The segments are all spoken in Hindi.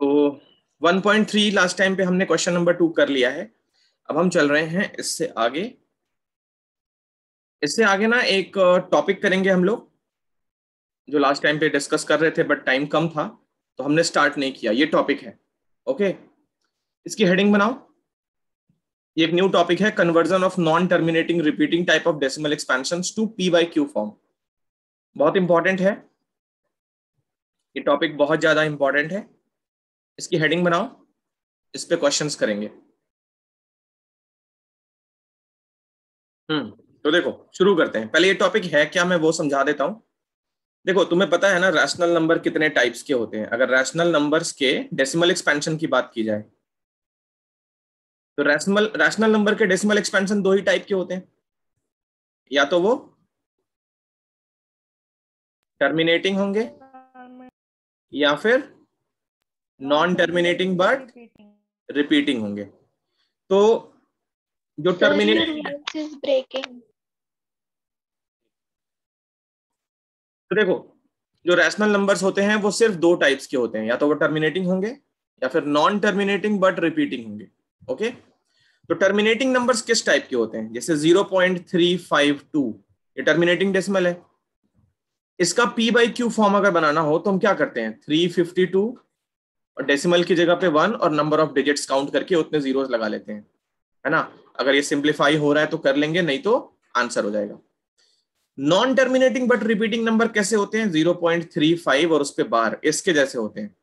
तो 1.3 लास्ट टाइम पे हमने क्वेश्चन नंबर टू कर लिया है अब हम चल रहे हैं इससे आगे इससे आगे ना एक टॉपिक uh, करेंगे हम लोग जो लास्ट टाइम पे डिस्कस कर रहे थे बट टाइम कम था तो हमने स्टार्ट नहीं किया ये टॉपिक है ओके इसकी हेडिंग बनाओ ये एक न्यू टॉपिक है conversion of non terminating repeating type of decimal expansion to p by q form बहुत इंपॉर्टेंट है ये टॉपिक बहुत ज्यादा इंपॉर्टेंट है इसकी हेडिंग बनाओ इस पे क्वेश्चंस करेंगे हम्म तो देखो शुरू करते हैं पहले ये टॉपिक है क्या मैं वो समझा देता हूँ देखो तुम्हें पता है ना रैशनल नंबर कितने टाइप्स के होते हैं अगर रैशनल नंबर्स के डेसिमल एक्सपेंशन की बात की जाए तो रैशनल रैशनल नंबर के डेसिमल एक्सपेंशन दो ही टाइप के होते हैं या तो वो टर्मिनेटिंग होंगे या फिर नॉन टर्मिनेटिंग बट रिपीटिंग होंगे तो जो टर्मिनेटिंग ब्रेकिंग तो देखो जो रैशनल नंबर्स होते हैं वो सिर्फ दो टाइप्स के होते हैं या तो वो टर्मिनेटिंग होंगे या फिर नॉन टर्मिनेटिंग बट रिपीटिंग होंगे ओके तो टर्मिनेटिंग नंबर्स किस टाइप के होते हैं जैसे 0.352 ये टर्मिनेटिंग डेसिमल है इसका पी बाई क्यू फॉर्म अगर बनाना हो तो हम क्या करते हैं 352 और डेसिमल की जगह पे वन और नंबर ऑफ डिजिट्स काउंट करके उतने जीरोस लगा लेते हैं है ना अगर ये सिंप्लीफाई हो रहा है तो कर लेंगे नहीं तो आंसर हो जाएगा non terminating but repeating number कैसे होते हैं जीरो पॉइंट थ्री फाइव और उस पर बार इसके जैसे होते हैं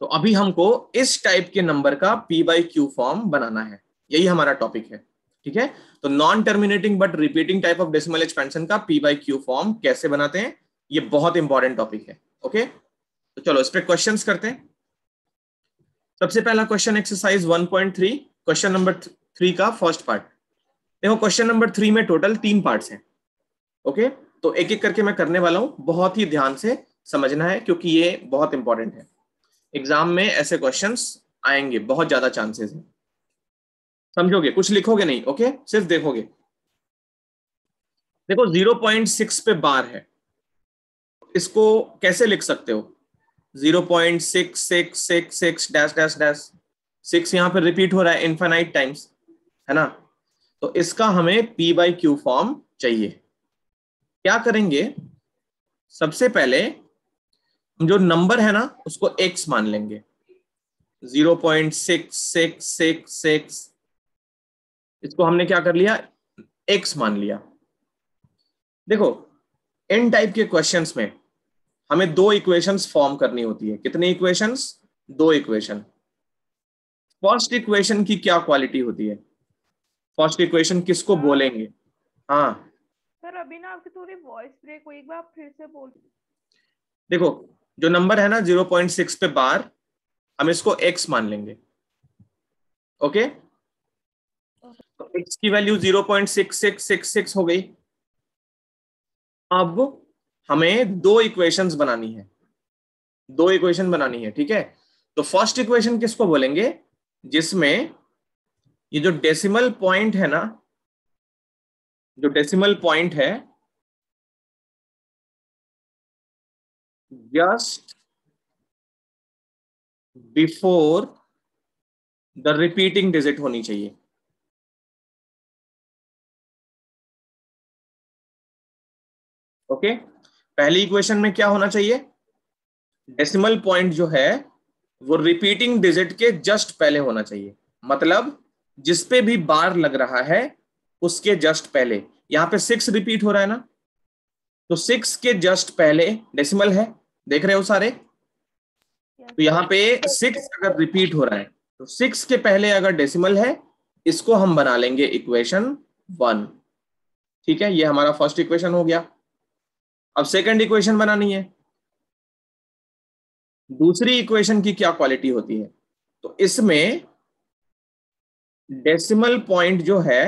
तो अभी हमको इस टाइप के नंबर का पी बाई क्यू फॉर्म बनाना है यही हमारा टॉपिक है ठीक है तो non terminating but repeating type of decimal expansion का पी बाई क्यू फॉर्म कैसे बनाते हैं ये बहुत इंपॉर्टेंट टॉपिक है ओके okay? तो चलो इस पर क्वेश्चन करते हैं सबसे पहला question exercise 1.3 question number three का फर्स्ट पार्ट देखो क्वेश्चन नंबर थ्री में टोटल तीन पार्ट्स हैं ओके तो एक एक करके मैं करने वाला हूं बहुत ही ध्यान से समझना है क्योंकि ये बहुत इंपॉर्टेंट है एग्जाम में ऐसे क्वेश्चन आएंगे बहुत ज्यादा चांसेस हैं समझोगे कुछ लिखोगे नहीं ओके सिर्फ देखोगे देखो सिक्स पे बार है इसको कैसे लिख सकते हो zero point six six six six dash dash dash six यहाँ पे रिपीट हो रहा है इन्फाइनाइट टाइम्स है ना तो इसका हमें पी बाई क्यू फॉर्म चाहिए क्या करेंगे सबसे पहले जो नंबर है ना उसको एक्स मान लेंगे zero point six six six six इसको हमने क्या कर लिया एक्स मान लिया देखो इन टाइप के क्वेश्चंस में हमें दो इक्वेशंस फॉर्म करनी होती है कितने इक्वेशंस दो इक्वेशन फर्स्ट इक्वेशन की क्या क्वालिटी होती है फर्स्ट इक्वेशन किसको हाँ। बोलेंगे हाँ सर अभी ना आपकी थोड़ी वॉइस ब्रेक हुई एक बार फिर से बोल देखो जो नंबर है ना 0.6 पे बार हम इसको x मान लेंगे ओके तो x की वैल्यू 0.6666 हो गई अब हमें दो इक्वेशंस बनानी है दो इक्वेशन बनानी है ठीक है तो फर्स्ट इक्वेशन किसको बोलेंगे जिसमें ये जो डेसिमल पॉइंट है ना जो डेसिमल पॉइंट है just before the repeating digit होनी चाहिए ओके okay? पहली इक्वेशन में क्या होना चाहिए डेसिमल पॉइंट जो है वो रिपीटिंग डिजिट के जस्ट पहले होना चाहिए मतलब जिस पे भी बार लग रहा है उसके जस्ट पहले यहां पे सिक्स रिपीट हो रहा है ना तो सिक्स के जस्ट पहले डेसिमल है देख रहे हो सारे तो यहां पे सिक्स अगर रिपीट हो रहा है तो सिक्स के पहले अगर डेसिमल है इसको हम बना लेंगे इक्वेशन वन ठीक है ये हमारा फर्स्ट इक्वेशन हो गया अब सेकंड इक्वेशन बनानी है दूसरी इक्वेशन की क्या क्वालिटी होती है तो इसमें डेसिमल पॉइंट जो है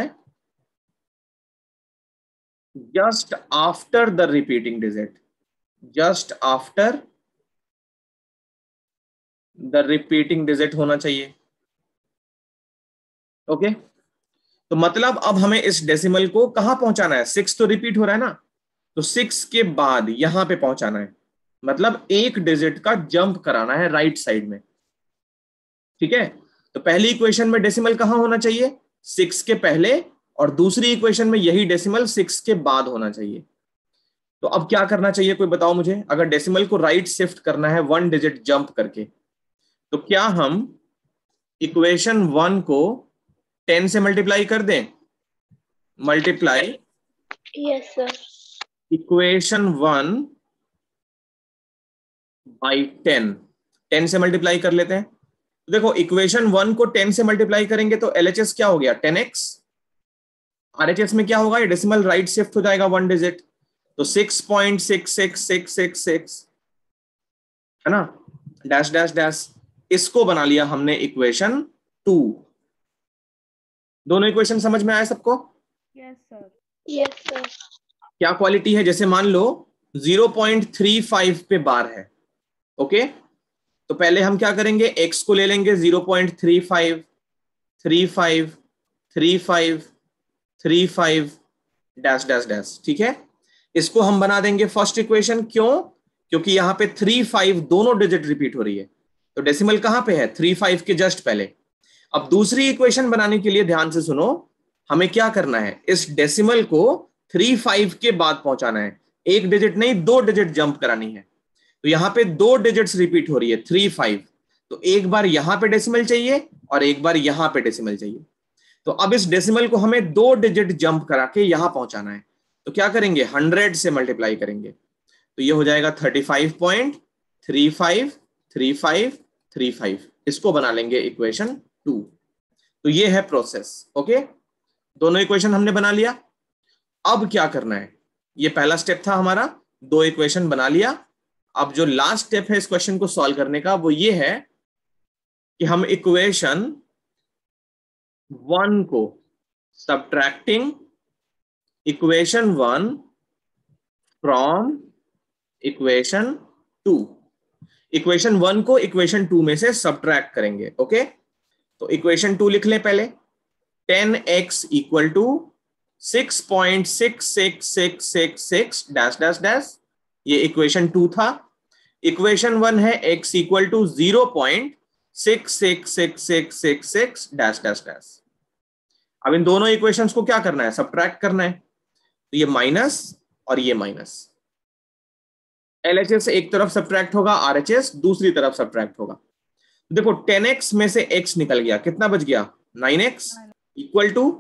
just after the repeating digit just after the repeating digit होना चाहिए ओके okay? तो मतलब अब हमें इस डेसिमल को कहां पहुंचाना है सिक्स तो रिपीट हो रहा है ना तो सिक्स के बाद यहां पे पहुंचाना है मतलब एक डिजिट का जंप कराना है राइट साइड में ठीक है तो पहली इक्वेशन में डेसिमल कहां होना चाहिए सिक्स के पहले और दूसरी इक्वेशन में यही डेसिमल सिक्स के बाद होना चाहिए तो अब क्या करना चाहिए कोई बताओ मुझे अगर डेसिमल को राइट शिफ्ट करना है वन डिजिट जंप करके तो क्या हम इक्वेशन वन को टेन से मल्टीप्लाई कर दें multiply yes sir equation one by ten ten से मल्टीप्लाई कर लेते हैं देखो इक्वेशन वन को टेन से मल्टीप्लाई करेंगे तो एल क्या हो गया टेन एक्स आर में क्या होगा ये डेसिमल राइट शिफ्ट हो जाएगा वन डिजिट तो six point six six six six six है ना डैश डैश डैश इसको बना लिया हमने इक्वेशन टू दोनों इक्वेशन समझ में आए सबको यस सर यस सर क्या क्वालिटी है जैसे मान लो 0.35 पे बार है ओके तो पहले हम क्या करेंगे x को ले लेंगे 0.35 35 35 35 डैश डैश डैश ठीक है इसको हम बना देंगे फर्स्ट इक्वेशन क्यों क्योंकि यहां पे थ्री फाइव दोनों डिजिट रिपीट हो रही है तो डेसिमल कहां पे है थ्री फाइव के जस्ट पहले अब दूसरी इक्वेशन बनाने के लिए ध्यान से सुनो हमें क्या करना है इस डेसिमल को थ्री फाइव के बाद पहुंचाना है एक डिजिट नहीं दो डिजिट जंप करानी है तो यहां पे दो डिजिट्स रिपीट हो रही है थ्री फाइव तो एक बार यहां पे डेसिमल चाहिए और एक बार यहां पे डेसिमल चाहिए तो अब इस डेसिमल को हमें दो डिजिट जंप करा के यहां पहुंचाना है तो क्या करेंगे हंड्रेड से मल्टीप्लाई करेंगे तो ये हो जाएगा thirty five point three five three five three five इसको बना लेंगे इक्वेशन टू तो ये है प्रोसेस ओके दोनों इक्वेशन हमने बना लिया अब क्या करना है ये पहला स्टेप था हमारा दो इक्वेशन बना लिया अब जो लास्ट स्टेप है इस क्वेश्चन को सॉल्व करने का वो ये है कि हम इक्वेशन वन को subtracting equation one from equation two equation one को इक्वेशन टू में से सब्ट्रैक्ट करेंगे ओके तो इक्वेशन टू लिख लें पहले ten x equal to six point six six six six six dash dash dash ये इक्वेशन टू था इक्वेशन वन है x equal to zero point six six six six six six dash dash dash अब इन दोनों इक्वेशन को क्या करना है सब्ट्रैक्ट करना है तो ये माइनस और ये माइनस एल एच एस एक तरफ सब्ट्रैक्ट होगा आर एच एस दूसरी तरफ सब्ट्रैक्ट होगा देखो टेन एक्स में से एक्स निकल गया कितना बच गया नाइन एक्स इक्वल टू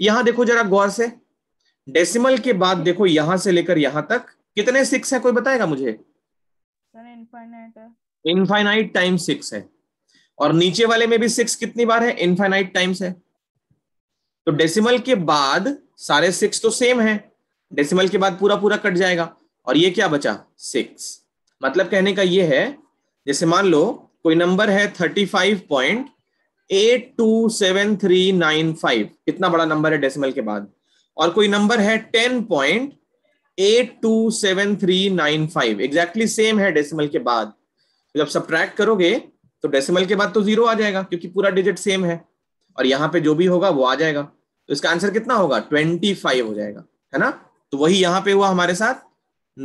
यहां देखो जरा गौर से डेसिमल के बाद देखो यहां से लेकर यहां तक कितने सिक्स है कोई बताएगा मुझे इनफाइनाइट टाइम सिक्स है और नीचे वाले में भी सिक्स कितनी बार है इनफाइनाइट टाइम्स है तो डेसिमल के बाद सारे सिक्स तो सेम है डेसिमल के बाद पूरा पूरा कट जाएगा और ये क्या बचा सिक्स मतलब कहने का ये है जैसे मान लो कोई नंबर है thirty five point eight two seven three nine five कितना बड़ा नंबर है डेसिमल के बाद और कोई नंबर है ten point eight two seven three nine five exactly same है डेसिमल के बाद जब सब करोगे तो डेसिमल के बाद तो जीरो तो तो आ जाएगा क्योंकि पूरा डिजिट सेम है और यहाँ पे जो भी होगा वो आ जाएगा तो इसका आंसर कितना होगा ट्वेंटी फाइव हो जाएगा है ना तो वही यहाँ पे हुआ हमारे साथ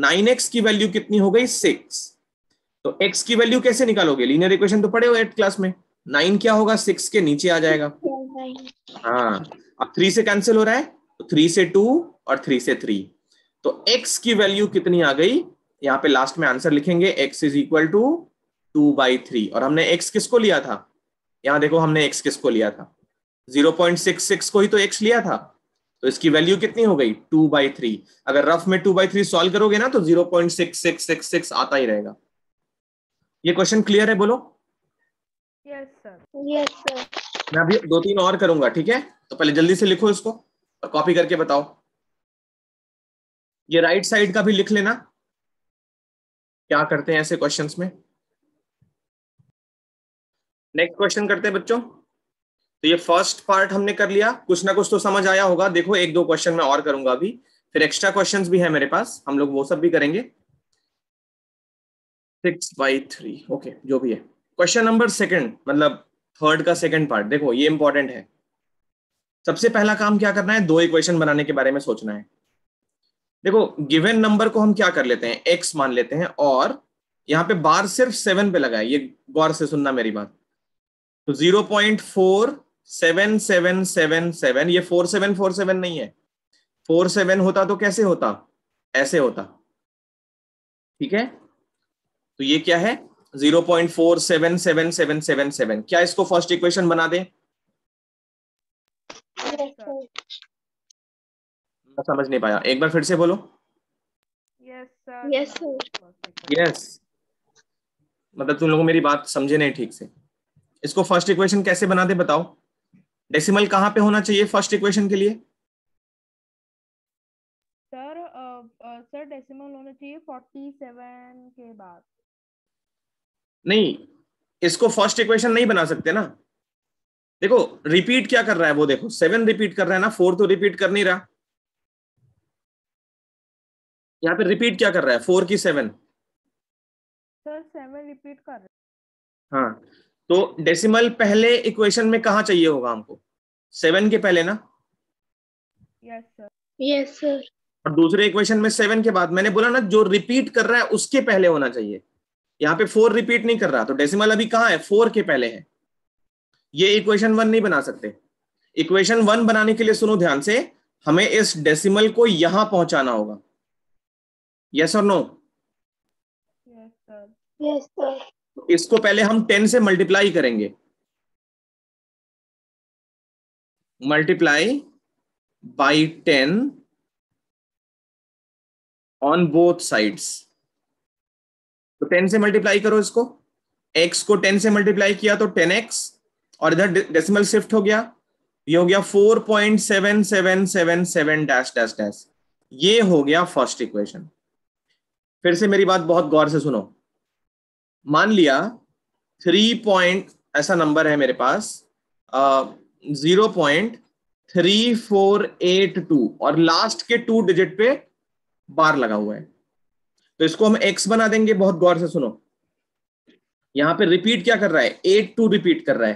नाइन एक्स की वैल्यू कितनी हो गई सिक्स तो एक्स की वैल्यू कैसे निकालोगे लीनियर इक्वेशन तो पढ़े हो एट क्लास में नाइन क्या होगा सिक्स के नीचे आ जाएगा हाँ अब थ्री से कैंसिल हो रहा है तो थ्री से टू और थ्री से थ्री तो एक्स की वैल्यू कितनी आ गई यहाँ पे लास्ट में आंसर लिखेंगे x is equal to two by three और हमने एक्स किसको लिया था यहाँ देखो हमने एक्स किसको लिया था जीरो पॉइंट सिक्स सिक्स को ही तो एक्स लिया था तो इसकी वैल्यू कितनी हो गई टू बाई थ्री अगर रफ में टू बाई थ्री सॉल्व करोगे ना तो zero point six six six six आता ही रहेगा ये क्वेश्चन क्लियर है बोलो yes, मैं अभी दो तीन और करूंगा ठीक है तो पहले जल्दी से लिखो इसको और कॉपी करके बताओ ये राइट साइड का भी लिख लेना क्या करते हैं ऐसे क्वेश्चंस में नेक्स्ट क्वेश्चन करते हैं बच्चों तो ये फर्स्ट पार्ट हमने कर लिया कुछ ना कुछ तो समझ आया होगा देखो एक दो क्वेश्चन मैं और करूंगा अभी फिर एक्स्ट्रा क्वेश्चंस भी है मेरे पास हम लोग वो सब भी करेंगे सिक्स बाई थ्री ओके जो भी है क्वेश्चन नंबर सेकंड मतलब थर्ड का सेकंड पार्ट देखो ये इंपॉर्टेंट है सबसे पहला काम क्या करना है दो इक्वेशन बनाने के बारे में सोचना है देखो गिवन नंबर को हम क्या कर लेते हैं एक्स मान लेते हैं और यहां पे बार सिर्फ सेवन पे लगा है ये गौर से सुनना मेरी बात तो zero point four seven seven seven seven ये फोर सेवन फोर सेवन नहीं है फोर सेवन होता तो कैसे होता ऐसे होता ठीक है तो ये क्या है zero point four seven seven seven seven seven क्या इसको फर्स्ट इक्वेशन बना yes, समझ नहीं पाया एक बार फिर से बोलो यस यस मतलब तुम लोगों मेरी बात समझे नहीं ठीक से इसको फर्स्ट इक्वेशन कैसे बना दे बताओ डेसिमल कहाँ पे होना चाहिए फर्स्ट इक्वेशन के लिए सर सर डेसिमल होना चाहिए 47 के बाद नहीं इसको फर्स्ट इक्वेशन नहीं बना सकते ना देखो रिपीट क्या कर रहा है वो देखो सेवन रिपीट कर रहा है ना फोर तो रिपीट कर नहीं रहा यहाँ पे रिपीट क्या कर रहा है फोर की सेवन सर सेवन रिपीट कर रहा है हाँ तो डेसिमल पहले इक्वेशन में कहा चाहिए होगा हमको सेवन के पहले ना यस सर यस सर और दूसरे इक्वेशन में सेवन के बाद मैंने बोला ना जो रिपीट कर रहा है उसके पहले होना चाहिए यहाँ पे फोर रिपीट नहीं कर रहा तो डेसिमल अभी कहाँ है फोर के पहले है ये इक्वेशन वन नहीं बना सकते इक्वेशन वन बनाने के लिए सुनो ध्यान से हमें इस डेसिमल को यहां पहुंचाना होगा यस और नो इसको पहले हम टेन से मल्टीप्लाई करेंगे multiply by ten on both sides ten से मल्टीप्लाई करो इसको एक्स को टेन से मल्टीप्लाई किया तो टेन एक्स और इधर डेसिमल शिफ्ट हो गया ये हो गया four point seven seven seven seven dash dash dash ये हो गया फर्स्ट इक्वेशन फिर से मेरी बात बहुत गौर से सुनो मान लिया थ्री पॉइंट ऐसा नंबर है मेरे पास zero point three four eight two और लास्ट के टू डिजिट पे बार लगा हुआ है तो इसको हम एक्स बना देंगे बहुत गौर से सुनो यहां पे रिपीट क्या कर रहा है एट टू रिपीट कर रहा है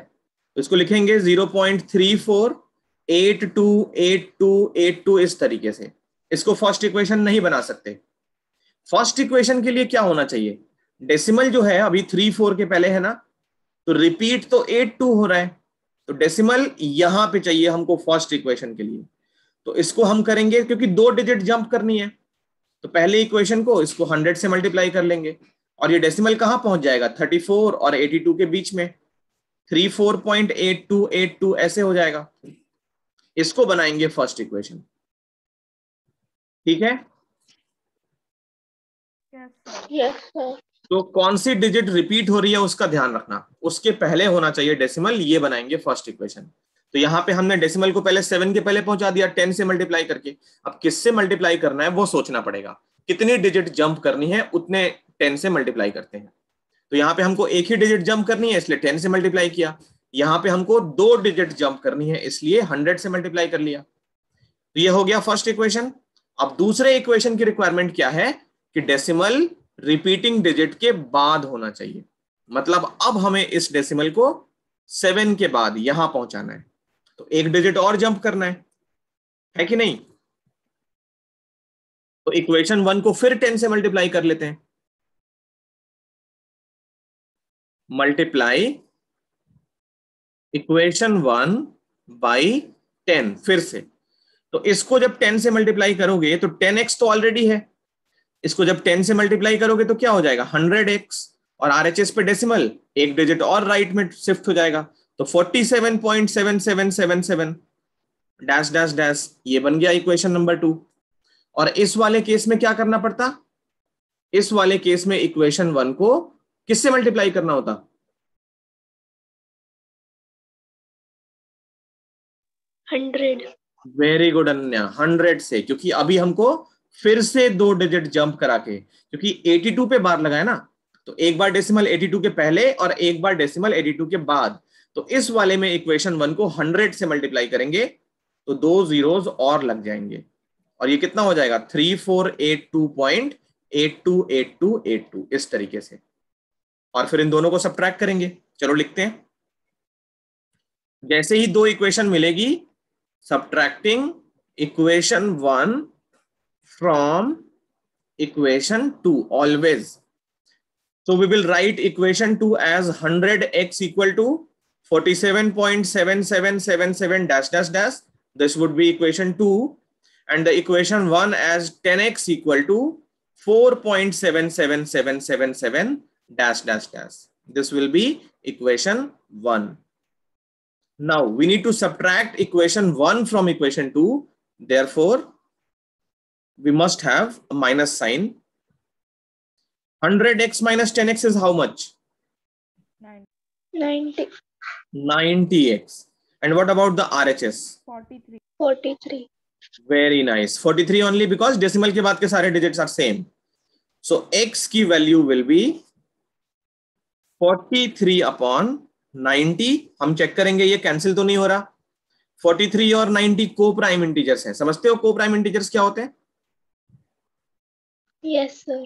तो इसको लिखेंगे zero point three four eight two eight two eight two इस तरीके से इसको फर्स्ट इक्वेशन नहीं बना सकते फर्स्ट इक्वेशन के लिए क्या होना चाहिए डेसिमल जो है अभी थ्री फोर के पहले है ना तो रिपीट तो एट टू हो रहा है तो डेसिमल यहां पे चाहिए हमको फर्स्ट इक्वेशन के लिए तो इसको हम करेंगे क्योंकि दो डिजिट जंप करनी है तो पहले इक्वेशन को इसको 100 से मल्टीप्लाई कर लेंगे और ये डेसिमल कहाँ पहुंच जाएगा 34 और 82 के बीच में 34.8282 ऐसे हो जाएगा इसको बनाएंगे फर्स्ट इक्वेशन ठीक है yes, तो कौन सी डिजिट रिपीट हो रही है उसका ध्यान रखना उसके पहले होना चाहिए डेसिमल ये बनाएंगे फर्स्ट इक्वेशन तो यहाँ पे हमने डेसिमल को पहले सेवन के पहले पहुंचा दिया टेन से मल्टीप्लाई करके अब किससे मल्टीप्लाई करना है वो सोचना पड़ेगा कितनी डिजिट जंप करनी है उतने टेन से मल्टीप्लाई करते हैं तो यहाँ पे हमको एक ही डिजिट जंप करनी है इसलिए टेन से मल्टीप्लाई किया यहाँ पे हमको दो डिजिट जंप करनी है इसलिए हंड्रेड से मल्टीप्लाई कर लिया तो ये हो गया फर्स्ट इक्वेशन अब दूसरे इक्वेशन की रिक्वायरमेंट क्या है कि डेसिमल रिपीटिंग डिजिट के बाद होना चाहिए मतलब अब हमें इस डेसिमल को सेवन के बाद यहां पहुंचाना है तो एक डिजिट और जंप करना है है कि नहीं तो इक्वेशन वन को फिर टेन से मल्टीप्लाई कर लेते हैं multiply equation one by ten फिर से तो इसको जब टेन से मल्टीप्लाई करोगे तो टेन एक्स तो ऑलरेडी है इसको जब टेन से मल्टीप्लाई करोगे तो क्या हो जाएगा हंड्रेड एक्स और आर एच एस पे डेसिमल एक डिजिट और राइट में शिफ्ट हो जाएगा तो 47.7777 डैश डैश डैश ये बन गया इक्वेशन नंबर टू और इस वाले केस में क्या करना पड़ता इस वाले केस में इक्वेशन वन को किससे मल्टीप्लाई करना होता hundred very good Anya hundred से क्योंकि अभी हमको फिर से दो डिजिट जंप करा के क्योंकि 82 पे बार लगाए ना तो एक बार डेसिमल 82 के पहले और एक बार डेसिमल 82 के बाद तो इस वाले में इक्वेशन वन को हंड्रेड से मल्टीप्लाई करेंगे तो दो जीरो और लग जाएंगे और ये कितना हो जाएगा three four eight two point eight two eight two eight two इस तरीके से और फिर इन दोनों को सब करेंगे चलो लिखते हैं जैसे ही दो इक्वेशन मिलेगी subtracting equation one from equation two always so we will write equation two as hundred x equal to 47.7777 dash dash dash. This would be equation 2 and the equation 1 as 10x equal to 4.77777 dash dash dash. This will be equation 1. Now we need to subtract equation 1 from equation 2. Therefore, we must have a minus sign. 100x minus 10x is how much? 90. 90. 90x. And what about the RHS? 43. 43. Very nice. 43 only because decimal के बाद के सारे digits are same. So x की value will be 43 upon 90. हम check करेंगे ये cancel तो नहीं हो रहा. 43 और 90 को प्राइम इंटीजर्स हैं समझते हो को प्राइम इंटीजर्स क्या होते हैं यस yes, सर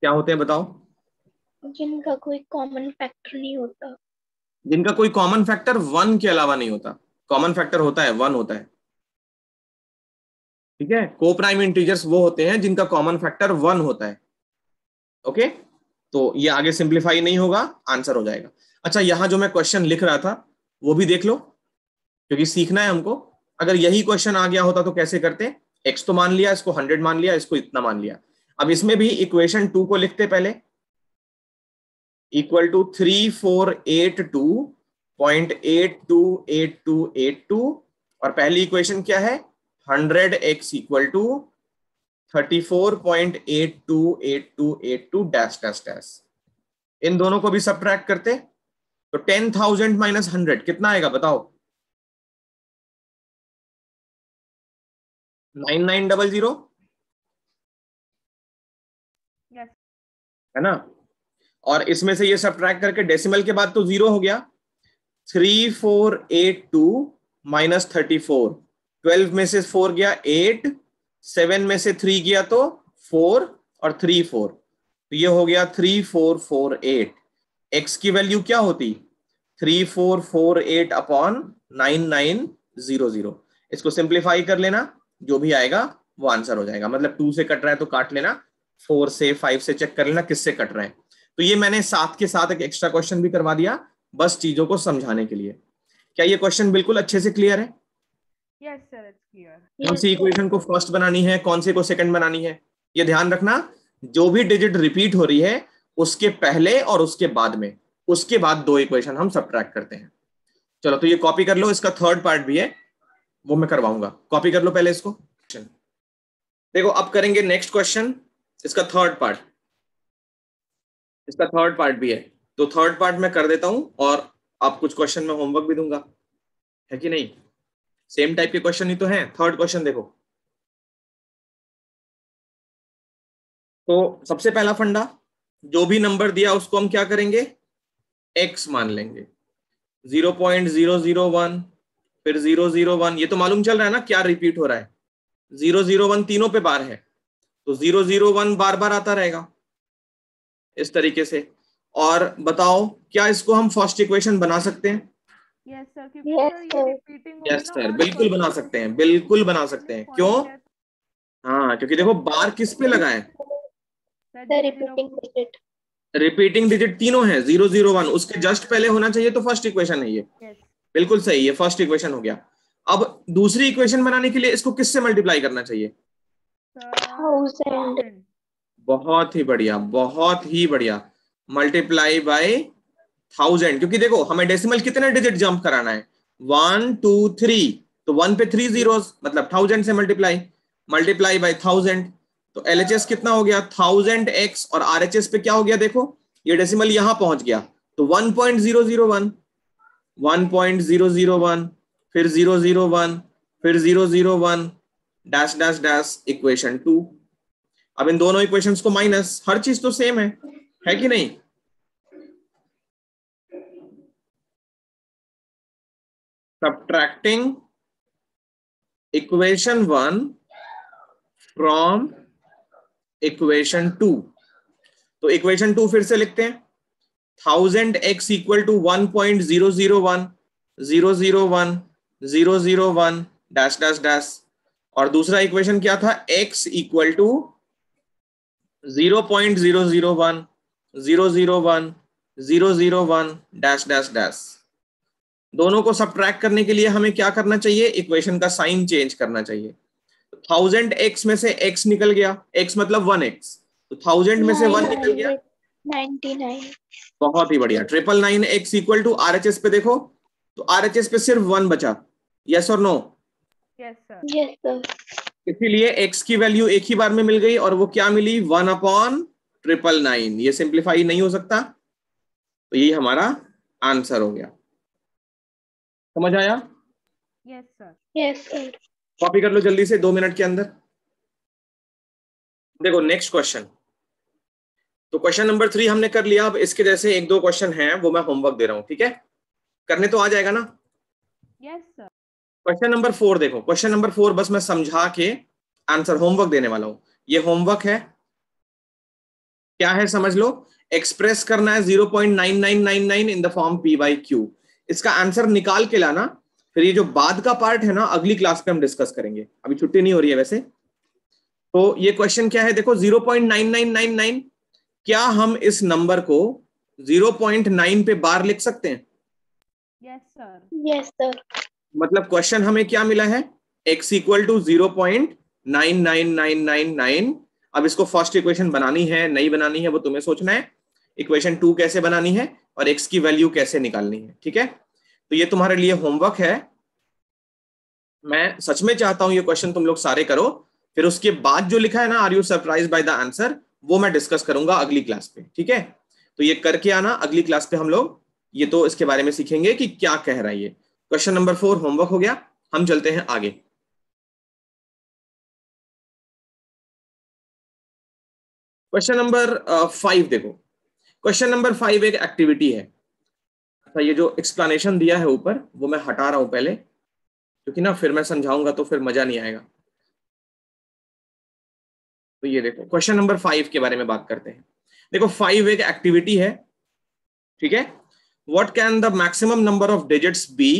क्या होते हैं बताओ जिनका कोई कॉमन फैक्टर नहीं होता जिनका कोई कॉमन फैक्टर वन के अलावा नहीं होता कॉमन फैक्टर होता है वन होता है ठीक है को प्राइम इंटीजर्स वो होते हैं जिनका कॉमन फैक्टर वन होता है ओके तो ये आगे सिंप्लीफाई नहीं होगा आंसर हो जाएगा अच्छा यहां जो मैं क्वेश्चन लिख रहा था वो भी देख लो क्योंकि सीखना है हमको अगर यही क्वेश्चन आ गया होता तो कैसे करते एक्स तो मान लिया इसको हंड्रेड मान लिया इसको इतना मान लिया अब इसमें भी इक्वेशन टू को लिखते पहले equal to two two three four eight eight eight point two eight two और पहली इक्वेशन क्या है hundred x equal to thirty four point eight two eight two eight two dash dash dash इन दोनों को भी सब्ट्रैक्ट करते तो टेन थाउजेंड माइनस हंड्रेड कितना आएगा बताओ नाइन नाइन डबल जीरो है ना और इसमें से ये सब करके डेसिमल के बाद तो जीरो हो गया three four eight two minus thirty four twelve में से फोर गया एट सेवन में से थ्री गया तो फोर और थ्री फोर तो ये हो गया three four four eight x की वैल्यू क्या होती three four four eight upon nine nine zero zero इसको सिंप्लीफाई कर लेना जो भी आएगा वो आंसर हो जाएगा मतलब टू से कट रहा है तो काट लेना फोर से फाइव से चेक कर लेना किससे कट रहा है तो ये मैंने साथ के साथ एक एक्स्ट्रा क्वेश्चन भी करवा दिया बस चीजों को समझाने के लिए क्या ये क्वेश्चन बिल्कुल अच्छे से क्लियर है yes, sir, it's कौन सी इक्वेशन को फर्स्ट बनानी है कौन सी को सेकंड बनानी है ये ध्यान रखना जो भी डिजिट रिपीट हो रही है उसके पहले और उसके बाद में उसके बाद दो इक्वेशन हम सब करते हैं चलो तो ये कॉपी कर लो इसका थर्ड पार्ट भी है वो मैं करवाऊंगा कॉपी कर लो पहले इसको देखो अब करेंगे नेक्स्ट क्वेश्चन इसका थर्ड पार्ट इसका थर्ड पार्ट भी है तो थर्ड पार्ट में कर देता हूँ और आप कुछ क्वेश्चन में होमवर्क भी दूंगा है कि नहीं सेम टाइप के क्वेश्चन ही तो हैं थर्ड क्वेश्चन देखो तो सबसे पहला फंडा जो भी नंबर दिया उसको हम क्या करेंगे एक्स मान लेंगे zero point zero zero one फिर जीरो जीरो वन ये तो मालूम चल रहा है ना क्या रिपीट हो रहा है जीरो जीरो वन तीनों पे बार है तो जीरो जीरो वन बार बार आता रहेगा इस तरीके से और बताओ क्या इसको हम फर्स्ट इक्वेशन बना सकते हैं यस सर सर बिल्कुल बना सकते हैं बिल्कुल बना सकते हैं क्यों हाँ क्योंकि देखो बार किस पे लगाए रिपीटिंग डिजिट तीनों है जीरो जीरो वन उसके जस्ट पहले होना चाहिए तो फर्स्ट इक्वेशन है ये yes. बिल्कुल सही है फर्स्ट इक्वेशन हो गया अब दूसरी इक्वेशन बनाने के लिए इसको किससे मल्टीप्लाई करना चाहिए बहुत ही बढ़िया बहुत ही बढ़िया मल्टीप्लाई बाय थाउजेंड क्योंकि देखो हमें डेसिमल कितने डिजिट जंप कराना है वन टू थ्री तो वन पे थ्री जीरो मतलब थाउजेंड से मल्टीप्लाई मल्टीप्लाई बाय थाउजेंड तो एल कितना हो गया थाउजेंड एक्स और आर पे क्या हो गया देखो ये डेसिमल यहां पहुंच गया तो one point zero zero one one point zero zero one फिर जीरो जीरो वन फिर zero zero one dash dash dash equation two अब इन दोनों इक्वेशंस को माइनस हर चीज तो सेम है है कि नहीं subtracting equation one from equation two तो इक्वेशन टू फिर से लिखते हैं thousand x equal to one point zero zero one zero zero one zero zero one dash dash dash और दूसरा इक्वेशन क्या था x equal to zero point zero zero one zero zero one zero zero one dash dash dash दोनों को सब करने के लिए हमें क्या करना चाहिए इक्वेशन का साइन चेंज करना चाहिए थाउजेंड एक्स में से एक्स निकल गया एक्स मतलब वन एक्स तो थाउजेंड में से वन निकल गया नाइनटी नाइन बहुत ही बढ़िया triple nine x equal to R H S पे देखो तो आर एच एस पे सिर्फ वन बचा यस और no yes sir yes sir इसीलिए एक्स की वैल्यू एक ही बार में मिल गई और वो क्या मिली वन अपॉन ट्रिपल नाइन ये सिंप्लीफाई नहीं हो सकता तो यही हमारा आंसर हो गया समझ आया यस सर कॉपी कर लो जल्दी से दो मिनट के अंदर देखो नेक्स्ट क्वेश्चन तो क्वेश्चन नंबर थ्री हमने कर लिया अब इसके जैसे एक दो क्वेश्चन हैं वो मैं होमवर्क दे रहा हूँ ठीक है करने तो आ जाएगा ना yes yes, sir question number four देखो क्वेश्चन नंबर फोर बस मैं समझा के आंसर होमवर्क देने वाला हूं ये होमवर्क है क्या है समझ लो एक्सप्रेस करना है zero point nine nine nine nine in the form p by q इसका आंसर निकाल के लाना फिर ये जो बाद का पार्ट है ना अगली क्लास में हम डिस्कस करेंगे अभी छुट्टी नहीं हो रही है वैसे तो ये क्वेश्चन क्या है देखो zero point nine nine nine nine क्या हम इस नंबर को जीरो पॉइंट नाइन पे बार लिख सकते हैं यस सर यस सर मतलब क्वेश्चन हमें क्या मिला है x equal to zero point nine nine nine nine nine अब इसको फर्स्ट इक्वेशन बनानी है नहीं बनानी है वो तुम्हें सोचना है इक्वेशन टू कैसे बनानी है और एक्स की वैल्यू कैसे निकालनी है ठीक है तो ये तुम्हारे लिए होमवर्क है मैं सच में चाहता हूं ये क्वेश्चन तुम लोग सारे करो फिर उसके बाद जो लिखा है ना are you surprise by the answer वो मैं डिस्कस करूंगा अगली क्लास पे ठीक है तो ये करके आना अगली क्लास पे हम लोग ये तो इसके बारे में सीखेंगे कि क्या कह रहा है ये क्वेश्चन नंबर फोर होमवर्क हो गया हम चलते हैं आगे क्वेश्चन नंबर फाइव देखो क्वेश्चन नंबर फाइव एक एक्टिविटी है अच्छा ये जो एक्सप्लेनेशन दिया है ऊपर वो मैं हटा रहा हूं पहले क्योंकि ना फिर मैं समझाऊंगा तो फिर मजा नहीं आएगा तो ये देखो क्वेश्चन नंबर फाइव के बारे में बात करते हैं देखो फाइव एक एक्टिविटी है ठीक है what can the maximum number of digits be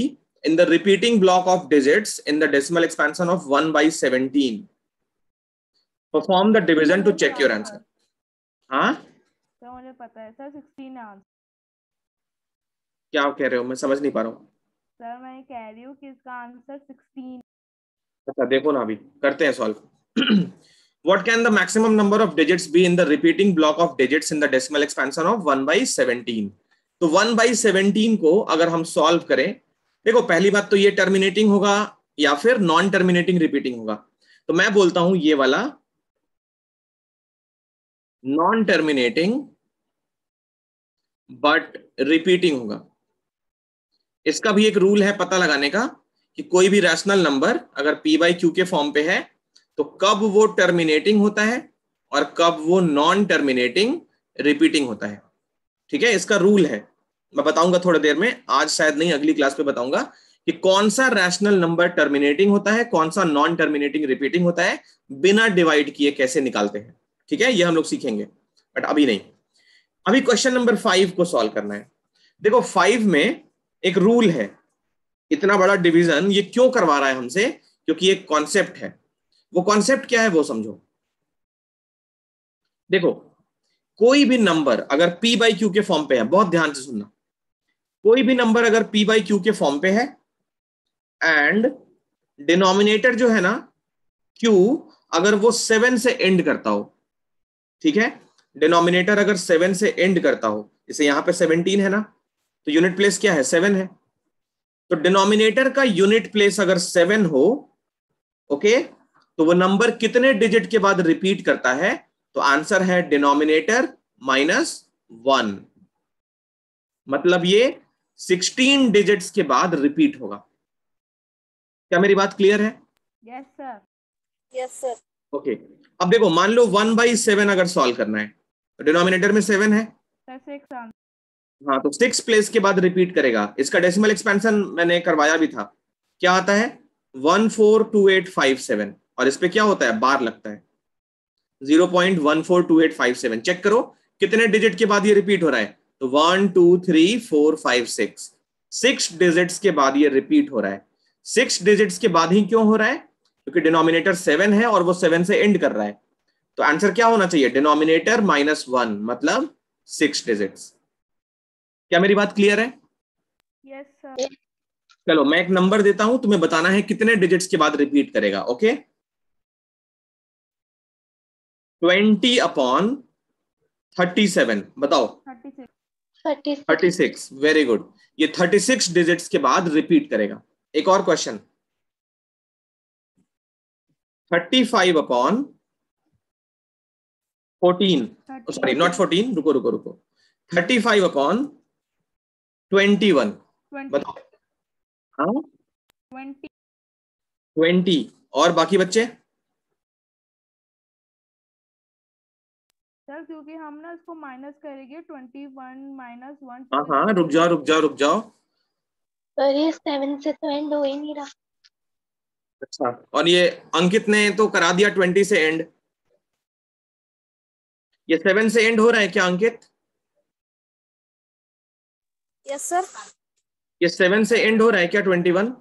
in the repeating block of digits in the decimal expansion of 1 by 17. Perform the division to check your answer. हाँ सर मुझे पता है सर 16 आंसर क्या कह रहे हो मैं समझ नहीं पा रहा हूँ सर मैं कह रही हूँ कि इसका आंसर 16 अच्छा देखो ना अभी करते हैं solve what can the maximum number of digits be in the repeating block of digits in the decimal expansion of 1 by 17 तो 1 by 17 को अगर हम सॉल्व करें देखो पहली बात तो ये टर्मिनेटिंग होगा या फिर नॉन टर्मिनेटिंग रिपीटिंग होगा तो मैं बोलता हूं ये वाला नॉन टर्मिनेटिंग बट रिपीटिंग होगा इसका भी एक रूल है पता लगाने का कि कोई भी रैशनल नंबर अगर पी बाई क्यू के फॉर्म पे है तो कब वो टर्मिनेटिंग होता है और कब वो नॉन टर्मिनेटिंग रिपीटिंग होता है ठीक है इसका रूल है मैं बताऊंगा थोड़ी देर में आज शायद नहीं अगली क्लास में बताऊंगा कि कौन सा रैशनल नंबर टर्मिनेटिंग होता है कौन सा नॉन टर्मिनेटिंग रिपीटिंग होता है बिना डिवाइड किए कैसे निकालते हैं ठीक है ये हम लोग सीखेंगे बट अभी नहीं अभी क्वेश्चन नंबर फाइव को सॉल्व करना है देखो फाइव में एक रूल है इतना बड़ा डिवीजन ये क्यों करवा रहा है हमसे क्योंकि एक कॉन्सेप्ट है वो कॉन्सेप्ट क्या है वो समझो देखो कोई भी नंबर अगर पी बाई क्यू के फॉर्म पे है बहुत ध्यान से सुनना कोई भी नंबर अगर पी बाई क्यू के फॉर्म पे है एंड डिनोमिनेटर जो है ना क्यू अगर वो सेवन से एंड करता हो ठीक है डिनोमिनेटर अगर सेवन से एंड करता हो जैसे यहां पे सेवनटीन है ना तो यूनिट प्लेस क्या है सेवन है तो डिनोमिनेटर का यूनिट प्लेस अगर सेवन हो ओके तो वो नंबर कितने डिजिट के बाद रिपीट करता है तो आंसर है डिनोमिनेटर माइनस वन मतलब ये सिक्सटीन डिजिट्स के बाद रिपीट होगा क्या मेरी बात क्लियर है yes sir yes sir okay अब देखो मान लो वन बाई सेवन अगर सॉल्व करना है तो डिनोमिनेटर में सेवन है हाँ तो सिक्स प्लेस के बाद रिपीट करेगा इसका डेसिमल एक्सपेंशन मैंने करवाया भी था क्या आता है one four two eight five seven और इस पे क्या होता है बार लगता है zero point one four two eight five seven check करो कितने डिजिट के बाद ये रिपीट हो रहा है तो one two three four five six six digits के बाद ये रिपीट हो रहा है सिक्स डिजिट्स के बाद ही क्यों हो रहा है क्योंकि डिनोमिनेटर सेवन है और वो सेवन से एंड कर रहा है तो आंसर क्या होना चाहिए डिनोमिनेटर माइनस वन मतलब सिक्स डिजिट्स क्या मेरी बात क्लियर है यस yes, चलो मैं एक नंबर देता हूं तुम्हें बताना है कितने डिजिट्स के बाद रिपीट करेगा okay twenty upon thirty seven बताओ thirty seven thirty six very good ये थर्टी सिक्स डिजिट्स के बाद रिपीट करेगा एक और question thirty five upon fourteen sorry not fourteen रुको रुको रुको thirty five upon twenty one बताओ ट्वेंटी हाँ? और बाकी बच्चे क्योंकि हम ना इसको माइनस करेंगे ट्वेंटी वन माइनस वन हाँ रुक जाओ रुक जाओ रुक जाओ पर ये सेवन से तो एंड हो ही नहीं रहा अच्छा और ये अंकित ने तो करा दिया ट्वेंटी से एंड ये सेवन से एंड हो रहा है क्या अंकित यस सर ये सेवन से एंड हो रहा है क्या twenty one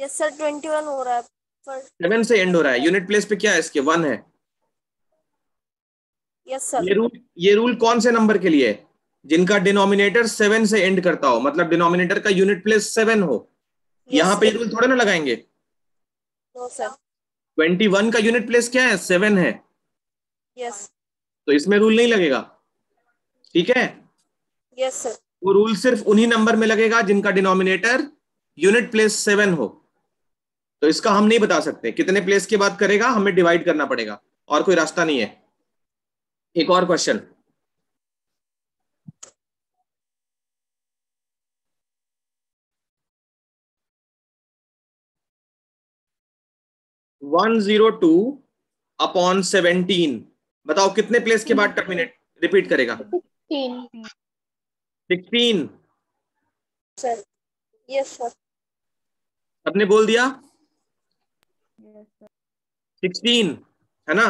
yes sir twenty one हो रहा है सेवन से एंड हो रहा है यूनिट प्लेस पे क्या है इसके वन है yes, sir. ये रूल ये रूल कौन से नंबर के लिए जिनका डिनोमिनेटर सेवन से एंड करता हो मतलब डिनोमिनेटर का यूनिट प्लेस सेवन हो yes, यहाँ पे रूल थोड़ा ना लगाएंगे ट्वेंटी no, वन का यूनिट प्लेस क्या है सेवन है yes. तो इसमें रूल नहीं लगेगा ठीक है yes, sir. वो रूल सिर्फ उन्हीं नंबर में लगेगा जिनका डिनोमिनेटर यूनिट प्लेस सेवन हो तो इसका हम नहीं बता सकते कितने प्लेस के बाद करेगा हमें डिवाइड करना पड़ेगा और कोई रास्ता नहीं है एक और question one zero two upon seventeen बताओ कितने प्लेस के बाद टर्मिनेट रिपीट करेगा सिक्सटीन सर यस सर सबने बोल दिया सिक्सटीन yes, है ना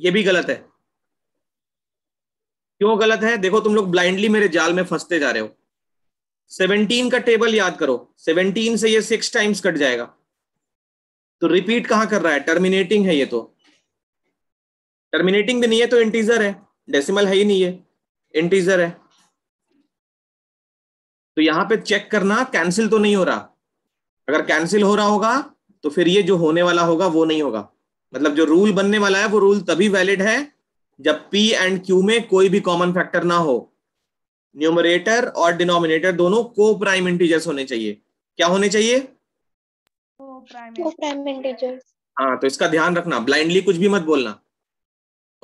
ये भी गलत है क्यों गलत है देखो तुम लोग ब्लाइंडली मेरे जाल में फंसते जा रहे हो सेवनटीन का टेबल याद करो सेवनटीन से ये सिक्स टाइम्स कट जाएगा तो रिपीट कहां कर रहा है टर्मिनेटिंग है ये तो टर्मिनेटिंग भी नहीं है तो इंटीजर है डेसिमल है ही नहीं है इंटीजर है तो यहां पे चेक करना कैंसिल तो नहीं हो रहा अगर कैंसिल हो रहा होगा तो फिर ये जो होने वाला होगा वो नहीं होगा मतलब जो रूल बनने वाला है वो रूल तभी वैलिड है जब पी एंड क्यू में कोई भी कॉमन फैक्टर ना हो न्यूमरेटर और डिनोमिनेटर दोनों को प्राइम इंटीजर्स होने चाहिए क्या होने चाहिए हाँ तो इसका ध्यान रखना ब्लाइंडली कुछ भी मत बोलना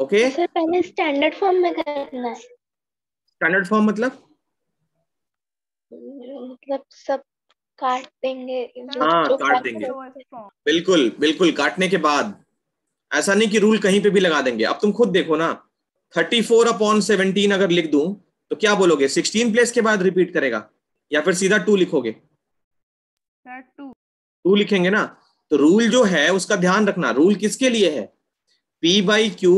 ओके तो सर पहले स्टैंडर्ड फॉर्म में करना है स्टैंडर्ड फॉर्म मतलब मतलब सब काट देंगे हाँ काट देंगे बिल्कुल बिल्कुल काटने के बाद ऐसा नहीं कि रूल कहीं पे भी लगा देंगे अब तुम खुद देखो ना थर्टी फोर अपॉन सेवनटीन अगर लिख दूं तो क्या बोलोगे सिक्सटीन प्लेस के बाद रिपीट करेगा या फिर सीधा टू लिखोगे टू लिखेंगे ना तो रूल जो है उसका ध्यान रखना रूल किसके लिए है पी बाई क्यू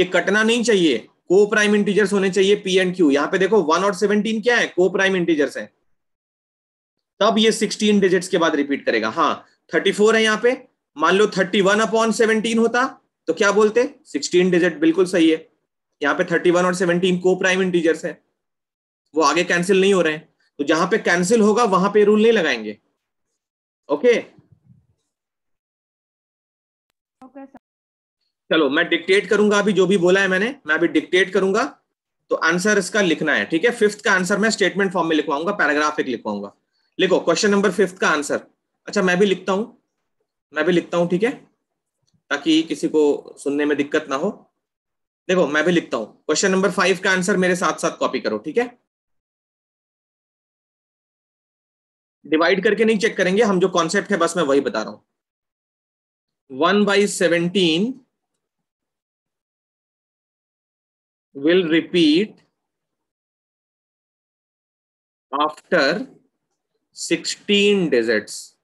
ये कटना नहीं चाहिए को प्राइम इंटीजर्स होने चाहिए पी एंड क्यू यहाँ पे देखो वन और सेवनटीन क्या है को प्राइम इंटीजर्स है तब ये सिक्सटीन डिजिट्स के बाद रिपीट करेगा हाँ थर्टी फोर है यहाँ पे मान लो थर्टी वन अपॉन सेवनटीन होता तो क्या बोलते सिक्सटीन डिजिट बिल्कुल सही है यहाँ पे थर्टी वन और सेवनटीन को प्राइम इंटीजर्स है वो आगे कैंसिल नहीं हो रहे हैं तो जहां पे कैंसिल होगा वहां पे रूल नहीं लगाएंगे ओके okay? okay, चलो मैं डिक्टेट करूंगा अभी जो भी बोला है मैंने मैं अभी डिक्टेट करूंगा तो आंसर इसका लिखना है ठीक है फिफ्थ का आंसर मैं स्टेटमेंट फॉर्म में लिखवाऊंगा पैराग्राफिक लिखवाऊंगा लिखो क्वेश्चन नंबर फिफ्थ का आंसर अच्छा मैं भी लिखता हूं मैं भी लिखता हूं ठीक है ताकि किसी को सुनने में दिक्कत ना हो देखो मैं भी लिखता हूं क्वेश्चन नंबर फाइव का आंसर मेरे साथ साथ कॉपी करो ठीक है डिवाइड करके नहीं चेक करेंगे हम जो कॉन्सेप्ट है बस मैं वही बता रहा हूं one by seventeen will repeat after sixteen digits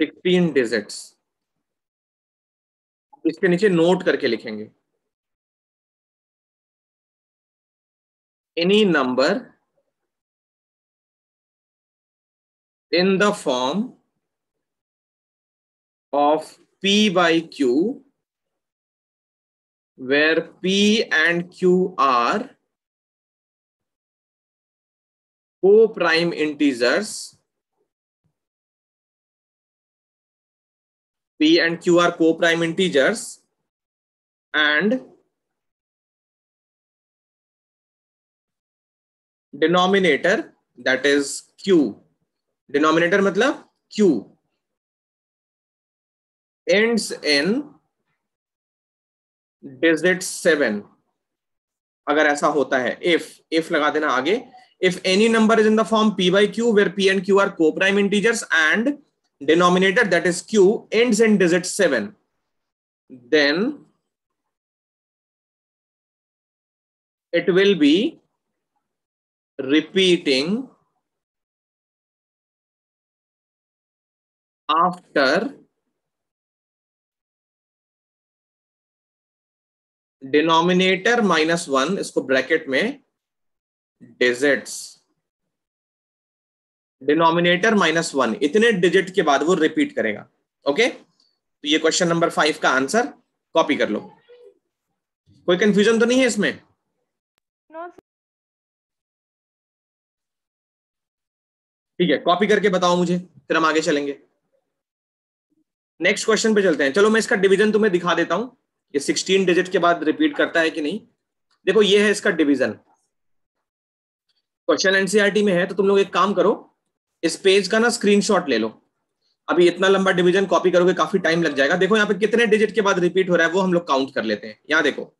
sixteen digits इसके नीचे नोट करके लिखेंगे any number in the form of p by q where p and q are को prime integers p and q are co-prime integers and denominator that is q denominator matlab q ends in digit 7 agar aisa hota hai if if laga dena aage if any number is in the form p by q where p and q are co-prime integers and denominator that is q ends in digit 7 then it will be repeating after denominator minus one इसको ब्रैकेट में डिजिट्स डिनोमिनेटर माइनस वन इतने डिजिट के बाद वो रिपीट करेगा ओके तो ये क्वेश्चन नंबर फाइव का आंसर कॉपी कर लो कोई कंफ्यूजन तो नहीं है इसमें ठीक है कॉपी करके बताओ मुझे फिर हम आगे चलेंगे नेक्स्ट क्वेश्चन पे चलते हैं चलो मैं इसका डिवीजन तुम्हें दिखा देता हूं ये 16 डिजिट के बाद रिपीट करता है कि नहीं देखो ये है इसका डिवीजन क्वेश्चन एनसीआरटी में है तो तुम लोग एक काम करो इस पेज का ना स्क्रीनशॉट ले लो अभी इतना लंबा डिवीजन कॉपी करोगे काफी टाइम लग जाएगा देखो यहाँ पे कितने डिजिट के बाद रिपीट हो रहा है वो हम लोग काउंट कर लेते हैं यहाँ देखो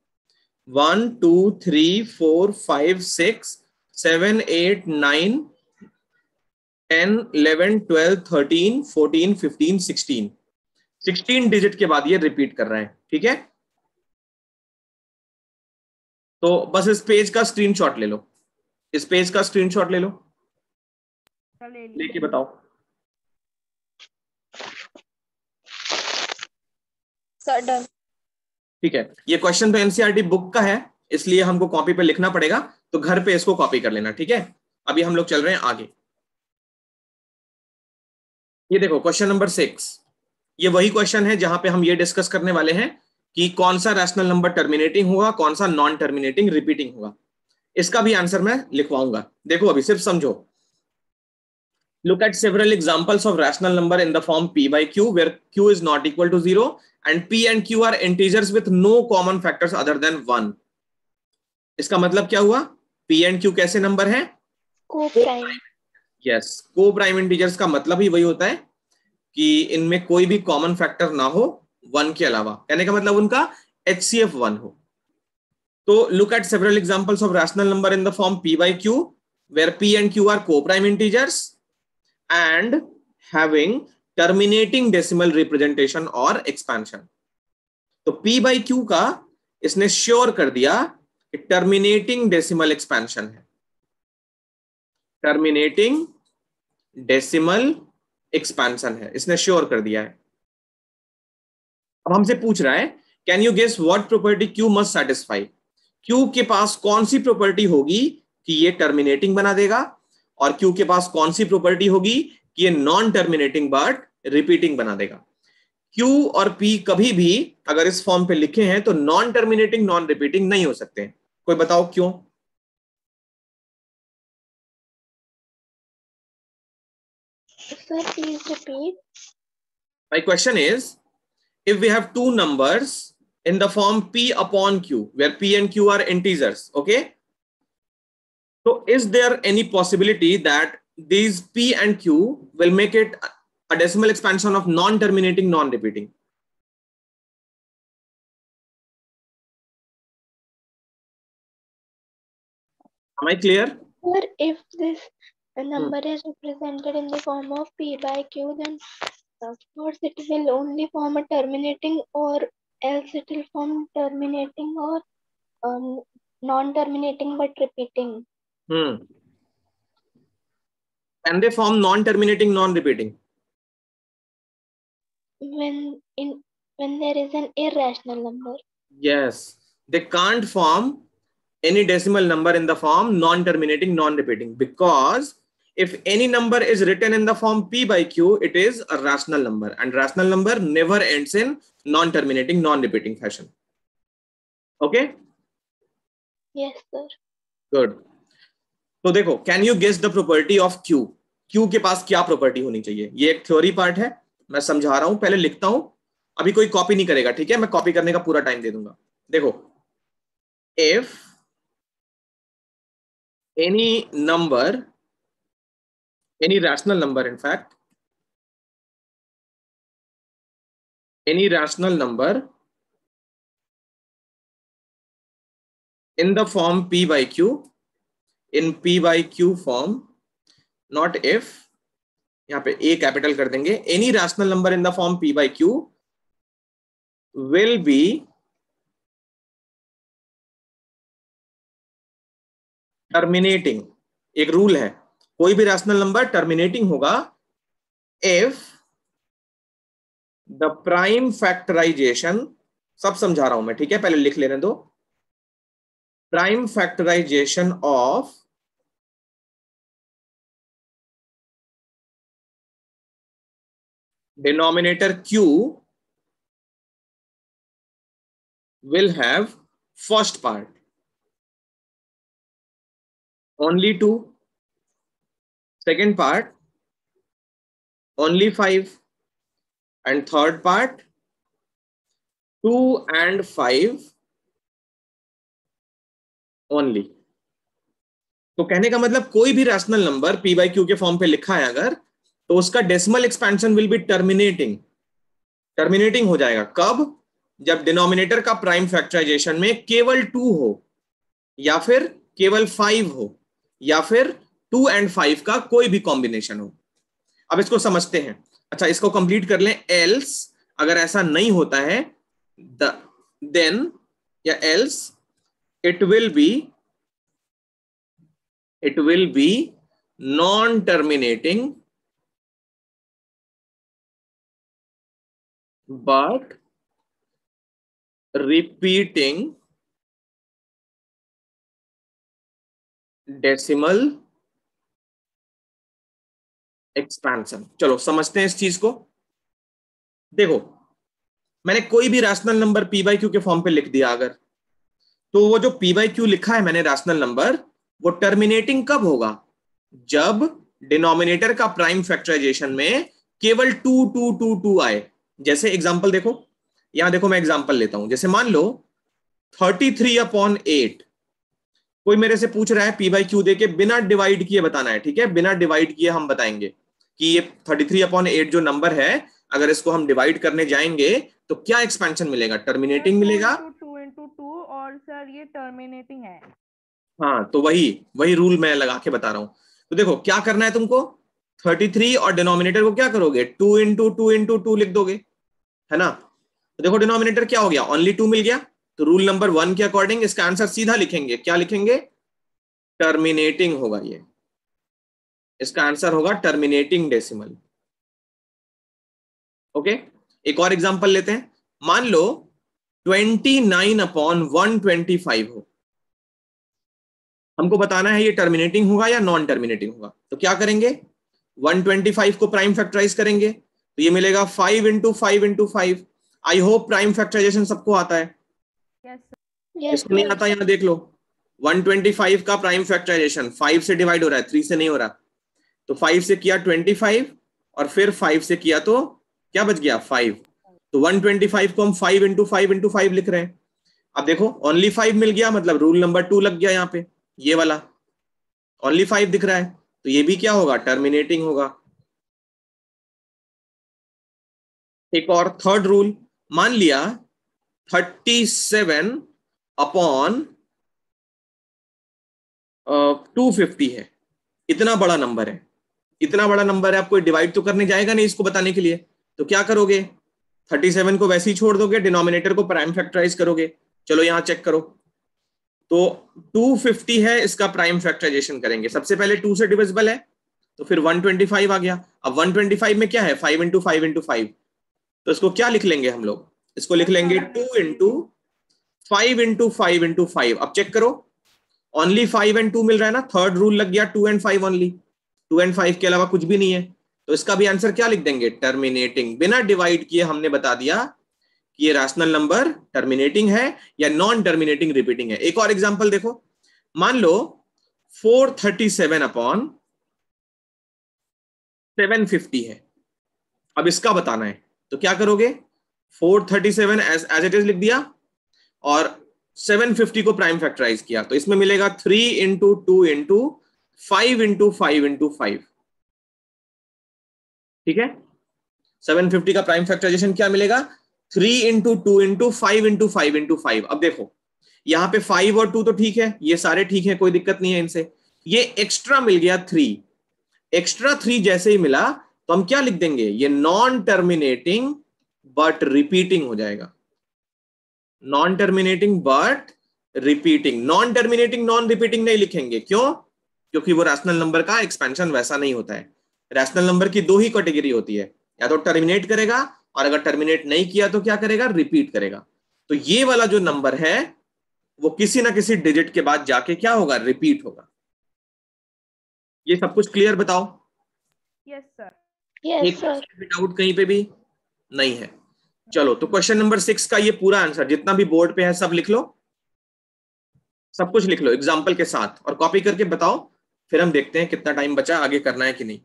one two three four five six seven eight nine ten eleven twelve thirteen fourteen fifteen sixteen sixteen digit के बाद ये रिपीट कर रहे हैं ठीक है तो बस इस पेज का स्क्रीनशॉट ले लो इस पेज का स्क्रीनशॉट ले लो लेके बताओ सर ठीक है ये क्वेश्चन तो एनसीआरटी बुक का है इसलिए हमको कॉपी पे लिखना पड़ेगा तो घर पे इसको कॉपी कर लेना ठीक है अभी हम लोग चल रहे हैं आगे ये देखो क्वेश्चन नंबर सिक्स ये वही क्वेश्चन है जहां पे हम ये डिस्कस करने वाले हैं कि कौन सा रैशनल नंबर टर्मिनेटिंग होगा कौन सा नॉन टर्मिनेटिंग रिपीटिंग होगा इसका भी आंसर मैं लिखवाऊंगा देखो अभी सिर्फ समझो look at several examples of rational number in the form p by q where q is not equal to 0 and p and q are integers with no common factors other than 1 इसका मतलब क्या हुआ p एंड q कैसे नंबर है को प्राइम यस को प्राइम इंटीजर्स का मतलब ही वही होता है कि इनमें कोई भी कॉमन फैक्टर ना हो वन के अलावा कहने का मतलब उनका एच सी एफ वन हो तो look at several examples of rational number in the form p by q where p and q are को prime integers and having terminating decimal representation or expansion. तो p by q का इसने श्योर कर दिया कि टर्मिनेटिंग डेसिमल एक्सपेंशन है टर्मिनेटिंग डेसिमल एक्सपेंशन है इसने श्योर कर दिया है अब हमसे पूछ रहा है can you guess what property q must satisfy q के पास कौन सी प्रॉपर्टी होगी कि ये टर्मिनेटिंग बना देगा और क्यू के पास कौन सी प्रॉपर्टी होगी कि ये नॉन टर्मिनेटिंग बट रिपीटिंग बना देगा क्यू और पी कभी भी अगर इस फॉर्म पे लिखे हैं तो नॉन टर्मिनेटिंग नॉन रिपीटिंग नहीं हो सकते कोई बताओ क्यों my question is if we have two numbers in the form p upon q where p and q are integers okay So is there any possibility that these P and Q will make it a decimal expansion of non-terminating, non-repeating? Am I clear? Or if this number hmm. is represented in the form of P by Q, then of course it will only form a terminating or else it will form terminating or um, non-terminating but repeating. Hmm. Can they form non-terminating, non-repeating? When in when there is an irrational number. Yes, they can't form any decimal number in the form non-terminating, non-repeating because if any number is written in the form p by q, it is a rational number and rational number never ends in non-terminating, non-repeating fashion. Okay? Yes, sir. Good. तो देखो can you guess the property of q q के पास क्या प्रॉपर्टी होनी चाहिए ये एक थ्योरी पार्ट है मैं समझा रहा हूं पहले लिखता हूं अभी कोई कॉपी नहीं करेगा ठीक है मैं कॉपी करने का पूरा टाइम दे दूंगा देखो if any number any rational number in fact any rational number in the form p by q in p by q form not if यहां पे ए कैपिटल कर देंगे any rational number in the form p by q will be terminating एक रूल है कोई भी रैशनल नंबर टर्मिनेटिंग होगा इफ द प्राइम फैक्टराइजेशन सब समझा रहा हूं मैं ठीक है पहले लिख लेने दो prime factorization of denominator q will have first part only 2 second part only 5 and third part 2 and 5 only तो कहने का मतलब कोई भी rational number p by q के फॉर्म पे लिखा है अगर तो उसका decimal expansion will be terminating terminating हो जाएगा कब जब डिनोमिनेटर का प्राइम फैक्टराइजेशन में केवल टू हो या फिर केवल फाइव हो या फिर टू एंड फाइव का कोई भी कॉम्बिनेशन हो अब इसको समझते हैं अच्छा इसको कंप्लीट कर लें एल्स अगर ऐसा नहीं होता है द देन या else it will be it will be non terminating but repeating decimal expansion चलो समझते हैं इस चीज को देखो मैंने कोई भी rational number p by q के फॉर्म पे लिख दिया अगर तो वो जो पी वाई क्यू लिखा है मैंने रैशनल नंबर वो टर्मिनेटिंग कब होगा जब डिनोमिनेटर का प्राइम फैक्टराइजेशन में केवल टू टू टू टू आए जैसे एग्जाम्पल देखो यहां देखो मैं एग्जाम्पल लेता हूं जैसे मान लो थर्टी थ्री अपॉन एट कोई मेरे से पूछ रहा है पी वाई क्यू देके बिना डिवाइड किए बताना है ठीक है बिना डिवाइड किए हम बताएंगे कि ये थर्टी थ्री अपॉन एट जो नंबर है अगर इसको हम डिवाइड करने जाएंगे तो क्या एक्सपेंशन मिलेगा टर्मिनेटिंग मिलेगा और सर ये टर्मिनेटिंग है हाँ तो वही वही रूल मैं लगा के बता रहा हूँ तो देखो क्या करना है तुमको 33 और डिनोमिनेटर को क्या करोगे two into two into two लिख दोगे है ना तो देखो डिनोमिनेटर क्या हो गया ओनली टू मिल गया तो रूल नंबर वन के अकॉर्डिंग इसका आंसर सीधा लिखेंगे क्या लिखेंगे टर्मिनेटिंग होगा ये इसका आंसर होगा टर्मिनेटिंग डेसिमल ओके एक और एग्जाम्पल लेते हैं मान लो twenty nine upon one twenty five हो हमको बताना है ये टर्मिनेटिंग होगा या नॉन टर्मिनेटिंग होगा तो क्या करेंगे 125 को प्राइम फैक्टराइज करेंगे तो ये मिलेगा 5 into five into five I hope prime factorization सबको आता है yes, yes, इसको नहीं आता यहाँ देख लो 125 का प्राइम फैक्टराइजेशन 5 से डिवाइड हो रहा है 3 से नहीं हो रहा तो 5 से किया 25 और फिर 5 से किया तो क्या बच गया 5 तो 125 को हम 5 इंटू फाइव इंटू फाइव लिख रहे हैं अब देखो ओनली फाइव मिल गया मतलब रूल नंबर टू लग गया यहाँ पे ये वाला ओनली फाइव दिख रहा है तो ये भी क्या होगा टर्मिनेटिंग होगा एक और थर्ड रूल मान लिया thirty seven upon two fifty है इतना बड़ा नंबर है इतना बड़ा नंबर है आप कोई डिवाइड तो करने जाएगा नहीं इसको बताने के लिए तो क्या करोगे थर्टी सेवन को वैसे ही छोड़ दोगे डिनोमिनेटर को प्राइम फैक्टराइज करोगे चलो यहाँ चेक करो तो 250 है इसका प्राइम फैक्टराइजेशन करेंगे सबसे पहले टू से डिविजिबल है तो फिर 125 आ गया अब 125 में क्या है five into five into five तो इसको क्या लिख लेंगे हम लोग इसको लिख लेंगे two into five into five into five अब चेक करो ओनली फाइव एंड टू मिल रहा है ना थर्ड रूल लग गया two and five only two and five के अलावा कुछ भी नहीं है तो इसका भी आंसर क्या लिख देंगे टर्मिनेटिंग बिना डिवाइड किए हमने बता दिया कि ये रैशनल नंबर टर्मिनेटिंग है या नॉन टर्मिनेटिंग रिपीटिंग है एक और एग्जाम्पल देखो मान लो 437 अपॉन 750 है अब इसका बताना है तो क्या करोगे 437 एज एज इट इज लिख दिया और 750 को प्राइम फैक्टराइज किया तो इसमें मिलेगा three into two into five into five into five ठीक है 750 का प्राइम फैक्टराइजेशन क्या मिलेगा three into two into five into five into five अब देखो यहाँ पे फाइव और टू तो ठीक है ये सारे ठीक है कोई दिक्कत नहीं है इनसे ये एक्स्ट्रा मिल गया थ्री एक्स्ट्रा थ्री जैसे ही मिला तो हम क्या लिख देंगे ये नॉन टर्मिनेटिंग बट रिपीटिंग हो जाएगा non terminating but repeating non terminating non repeating नहीं लिखेंगे क्यों क्योंकि वो रैशनल नंबर का एक्सपेंशन वैसा नहीं होता है रैशनल नंबर की दो ही कैटेगरी होती है या तो टर्मिनेट करेगा और अगर टर्मिनेट नहीं किया तो क्या करेगा रिपीट करेगा तो ये वाला जो नंबर है वो किसी ना किसी डिजिट के बाद जाके क्या होगा रिपीट होगा ये सब कुछ क्लियर बताओ yes sir yes sir doubt कहीं पे भी नहीं है चलो तो क्वेश्चन नंबर सिक्स का ये पूरा आंसर जितना भी बोर्ड पे है सब लिख लो सब कुछ लिख लो एग्जाम्पल के साथ और कॉपी करके बताओ फिर हम देखते हैं कितना टाइम बचा आगे करना है कि नहीं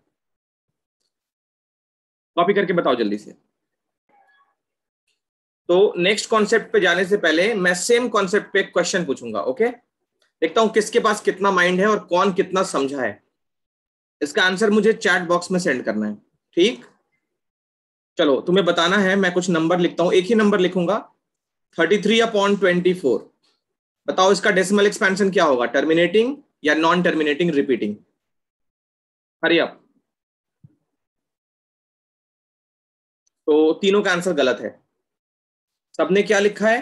कॉपी करके बताओ जल्दी से तो नेक्स्ट कॉन्सेप्ट पे जाने से पहले मैं सेम कॉन्सेप्ट पे क्वेश्चन पूछूंगा ओके देखता हूं किसके पास कितना माइंड है और कौन कितना समझा है इसका आंसर मुझे चैट बॉक्स में सेंड करना है ठीक चलो तुम्हें बताना है मैं कुछ नंबर लिखता हूं एक ही नंबर लिखूंगा thirty three upon twenty four बताओ इसका डेसिमल एक्सपेंशन क्या होगा टर्मिनेटिंग या नॉन टर्मिनेटिंग रिपीटिंग हरिया तो तीनों का आंसर गलत है सबने क्या लिखा है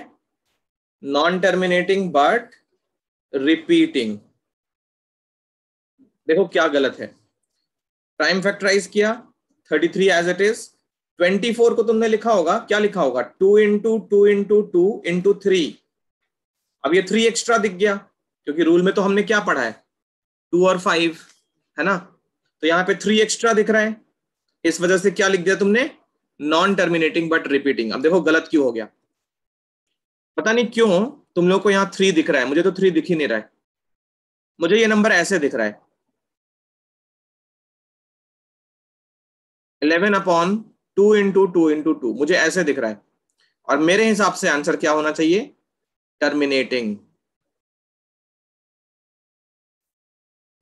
नॉन टर्मिनेटिंग बट रिपीटिंग देखो क्या गलत है प्राइम फैक्टराइज किया 33 एज इट इज 24 को तुमने लिखा होगा क्या लिखा होगा two into two into two into three अब ये थ्री एक्स्ट्रा दिख गया क्योंकि रूल में तो हमने क्या पढ़ा है टू और फाइव है ना तो यहाँ पे थ्री एक्स्ट्रा दिख रहा है इस वजह से क्या लिख दिया तुमने नॉन टर्मिनेटिंग बट रिपीटिंग अब देखो गलत क्यों हो गया पता नहीं क्यों तुम लोग को यहां थ्री दिख रहा है मुझे तो थ्री दिख ही नहीं रहा है मुझे ये नंबर ऐसे दिख रहा है eleven upon two into two into two मुझे ऐसे दिख रहा है और मेरे हिसाब से आंसर क्या होना चाहिए टर्मिनेटिंग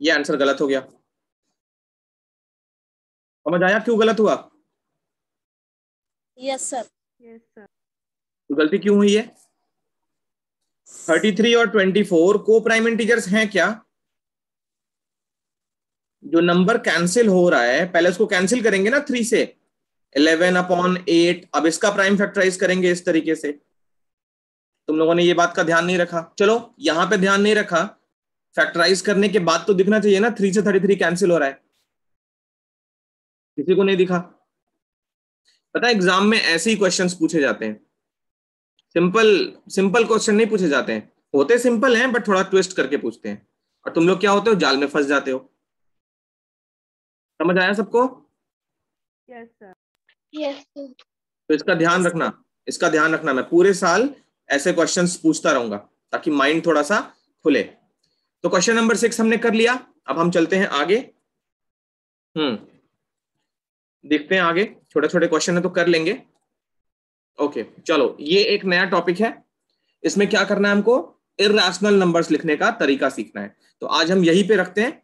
ये आंसर गलत हो गया समझ आया क्यों गलत हुआ यस सर यस सर तो गलती क्यों हुई है थर्टी थ्री और ट्वेंटी फोर को प्राइम इंटीजर्स हैं क्या जो नंबर कैंसिल हो रहा है पहले उसको कैंसिल करेंगे ना थ्री से इलेवन अपॉन एट अब इसका प्राइम फैक्टराइज करेंगे इस तरीके से तुम लोगों ने ये बात का ध्यान नहीं रखा चलो यहां पे ध्यान नहीं रखा फैक्टराइज करने के बाद तो दिखना चाहिए ना थ्री से थर्टी थ्री कैंसिल हो रहा है किसी को नहीं दिखा पता है एग्जाम में ऐसे ही क्वेश्चन पूछे जाते हैं सिंपल सिंपल क्वेश्चन नहीं पूछे जाते हैं होते सिंपल हैं बट थोड़ा ट्विस्ट करके पूछते हैं और तुम लोग क्या होते हो जाल में फंस जाते हो समझ आया सबको yes, Yes, तो इसका ध्यान रखना इसका ध्यान रखना मैं पूरे साल ऐसे क्वेश्चन पूछता रहूंगा ताकि माइंड थोड़ा सा खुले तो क्वेश्चन नंबर सिक्स हमने कर लिया अब हम चलते हैं आगे हम्म देखते हैं आगे छोटे छोटे क्वेश्चन है तो कर लेंगे ओके चलो ये एक नया टॉपिक है इसमें क्या करना है हमको इेशनल नंबर्स लिखने का तरीका सीखना है तो आज हम यही पे रखते हैं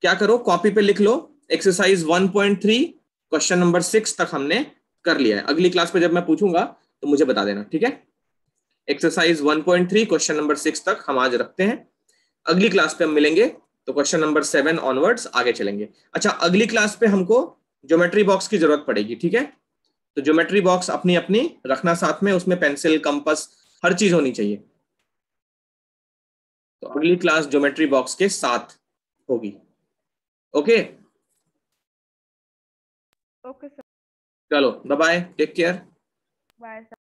क्या करो कॉपी पे लिख लो एक्सरसाइज 1.3 क्वेश्चन नंबर सिक्स तक हमने कर लिया है अगली क्लास पे जब मैं पूछूंगा तो मुझे बता देना ठीक है एक्सरसाइज 1.3 क्वेश्चन नंबर सिक्स तक हम आज रखते हैं अगली क्लास पे हम मिलेंगे तो क्वेश्चन नंबर सेवन ऑनवर्ड्स आगे चलेंगे अच्छा अगली क्लास पे हमको ज्योमेट्री बॉक्स की जरूरत पड़ेगी ठीक है तो ज्योमेट्री बॉक्स अपनी अपनी रखना साथ में उसमें पेंसिल कंपस हर चीज होनी चाहिए तो अगली क्लास ज्योमेट्री बॉक्स के साथ होगी ओके ओके सर चलो बाय टेक केयर बाय